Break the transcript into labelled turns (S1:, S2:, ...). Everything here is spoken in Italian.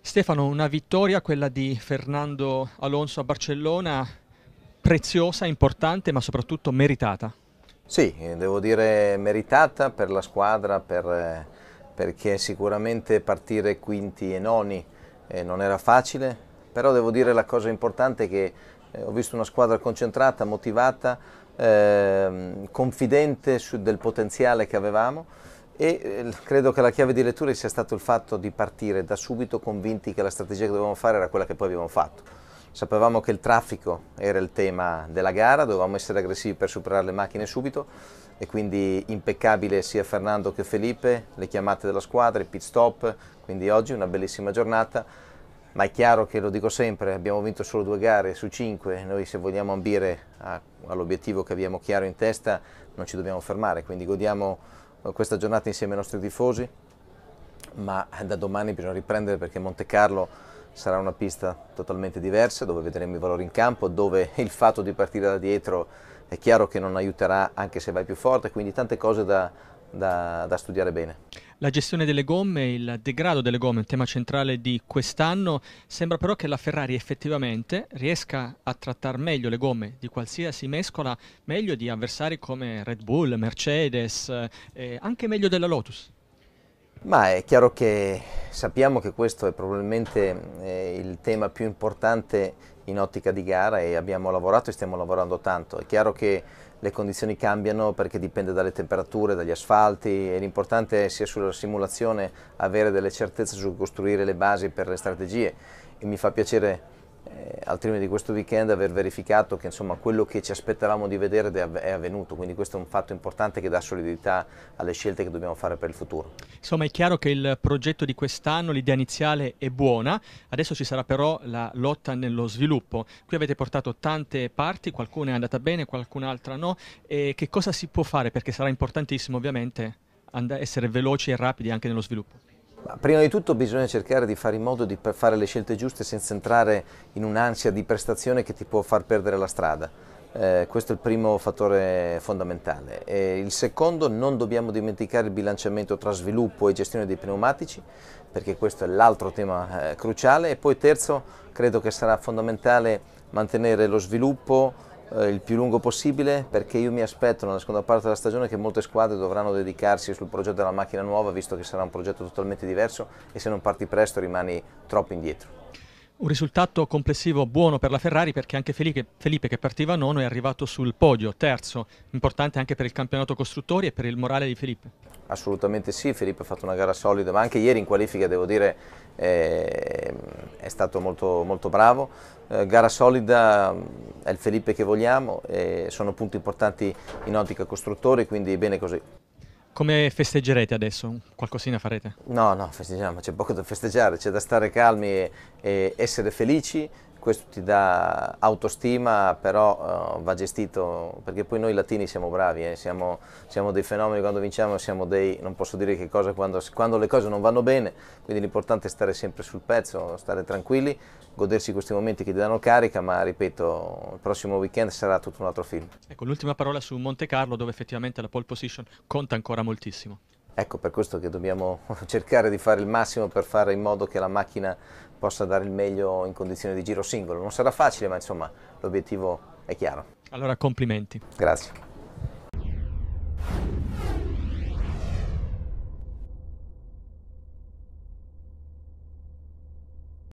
S1: Stefano, una vittoria, quella di Fernando Alonso a Barcellona, preziosa, importante ma soprattutto meritata.
S2: Sì, devo dire meritata per la squadra, per, perché sicuramente partire quinti e noni eh, non era facile, però devo dire la cosa importante che eh, ho visto una squadra concentrata, motivata, Ehm, confidente su, del potenziale che avevamo e eh, credo che la chiave di lettura sia stato il fatto di partire da subito convinti che la strategia che dovevamo fare era quella che poi abbiamo fatto. Sapevamo che il traffico era il tema della gara, dovevamo essere aggressivi per superare le macchine subito e quindi impeccabile sia Fernando che Felipe, le chiamate della squadra, i pit stop, quindi oggi una bellissima giornata ma è chiaro che lo dico sempre, abbiamo vinto solo due gare su cinque, noi se vogliamo ambire all'obiettivo che abbiamo chiaro in testa non ci dobbiamo fermare, quindi godiamo eh, questa giornata insieme ai nostri tifosi, ma eh, da domani bisogna riprendere perché Monte Carlo sarà una pista totalmente diversa dove vedremo i valori in campo, dove il fatto di partire da dietro è chiaro che non aiuterà anche se vai più forte, quindi tante cose da, da, da studiare bene.
S1: La gestione delle gomme, il degrado delle gomme è un tema centrale di quest'anno, sembra però che la Ferrari effettivamente riesca a trattare meglio le gomme di qualsiasi mescola, meglio di avversari come Red Bull, Mercedes, eh, anche meglio della Lotus.
S2: Ma è chiaro che sappiamo che questo è probabilmente eh, il tema più importante in ottica di gara e abbiamo lavorato e stiamo lavorando tanto. È chiaro che le condizioni cambiano perché dipende dalle temperature, dagli asfalti e l'importante è sia sulla simulazione avere delle certezze su costruire le basi per le strategie e mi fa piacere eh, al termine di questo weekend aver verificato che insomma, quello che ci aspettavamo di vedere è avvenuto, quindi questo è un fatto importante che dà solidità alle scelte che dobbiamo fare per il futuro.
S1: Insomma è chiaro che il progetto di quest'anno, l'idea iniziale è buona, adesso ci sarà però la lotta nello sviluppo, qui avete portato tante parti, qualcuna è andata bene, qualcun'altra no, e che cosa si può fare perché sarà importantissimo ovviamente essere veloci e rapidi anche nello sviluppo?
S2: Prima di tutto bisogna cercare di fare in modo di fare le scelte giuste senza entrare in un'ansia di prestazione che ti può far perdere la strada. Eh, questo è il primo fattore fondamentale. E il secondo, non dobbiamo dimenticare il bilanciamento tra sviluppo e gestione dei pneumatici, perché questo è l'altro tema eh, cruciale. E poi terzo, credo che sarà fondamentale mantenere lo sviluppo eh, il più lungo possibile perché io mi aspetto nella seconda parte della stagione che molte squadre dovranno dedicarsi sul progetto della macchina nuova visto che sarà un progetto totalmente diverso e se non parti presto rimani troppo indietro.
S1: Un risultato complessivo buono per la Ferrari perché anche Felipe, Felipe, che partiva nono è arrivato sul podio, terzo, importante anche per il campionato costruttori e per il morale di Felipe.
S2: Assolutamente sì, Felipe ha fatto una gara solida, ma anche ieri in qualifica devo dire eh, è stato molto, molto bravo. Eh, gara solida, è il Felipe che vogliamo, e sono punti importanti in ottica costruttori, quindi bene così.
S1: Come festeggerete adesso? Qualcosina farete?
S2: No, no, festeggiamo, c'è poco da festeggiare, c'è da stare calmi e, e essere felici, questo ti dà autostima, però uh, va gestito, perché poi noi latini siamo bravi, eh? siamo, siamo, dei fenomeni quando vinciamo, siamo dei, non posso dire che cosa quando, quando le cose non vanno bene, quindi l'importante è stare sempre sul pezzo, stare tranquilli, godersi questi momenti che ti danno carica, ma ripeto, il prossimo weekend sarà tutto un altro film.
S1: Ecco, l'ultima parola su Monte Carlo, dove effettivamente la pole position conta ancora moltissimo. Ecco per questo che
S2: dobbiamo cercare di fare il massimo per fare in modo che la macchina possa dare il meglio in condizione di giro singolo. Non sarà facile, ma insomma l'obiettivo è chiaro.
S1: Allora complimenti. Grazie.